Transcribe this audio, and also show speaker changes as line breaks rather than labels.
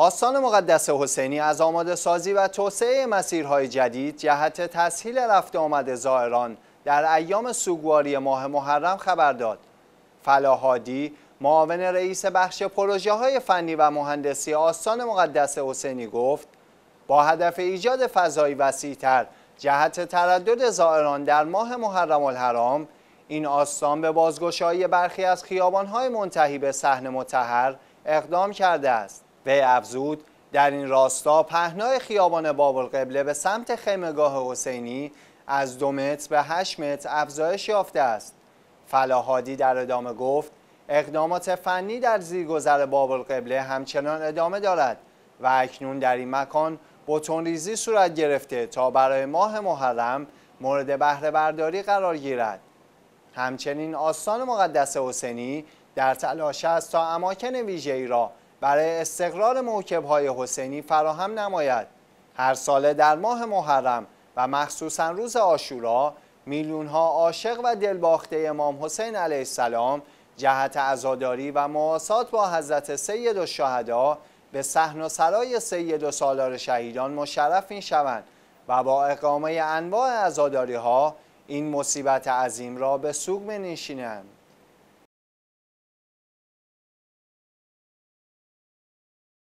آستان مقدس حسینی از آماده سازی و توسعه مسیرهای جدید جهت تسهیل رفت آمد زائران در ایام سوگواری ماه محرم خبر داد. فلاحادی معاون رئیس بخش پروژه های فنی و مهندسی آستان مقدس حسینی گفت با هدف ایجاد فضایی وسیعتر جهت تردد زائران در ماه محرم الحرام این آستان به بازگشایی برخی از خیابانهای منتهی به صحن متحر اقدام کرده است. وی افزود در این راستا پهنای خیابان بابل القبله به سمت خیمگاه حسینی از دو متر به 8 متر افزایش یافته است فلاحادی در ادامه گفت اقدامات فنی در زیرگذر بابل القبله همچنان ادامه دارد و اکنون در این مکان ریزی صورت گرفته تا برای ماه محرم مورد بهره برداری قرار گیرد همچنین آستان مقدس حسینی در تلاش است تا اماکن ویژه‌ای را برای استقرار موکب های حسینی فراهم نماید هر ساله در ماه محرم و مخصوصا روز آشورا میلیون ها عاشق و دلباخته امام حسین علیه السلام جهت عزاداری و مواسات با حضرت سید و به صحن و سرای سید و سالار شهیدان مشرف می شوند و با اقامه انواع عزاداری ها این مصیبت عظیم را به سوگ می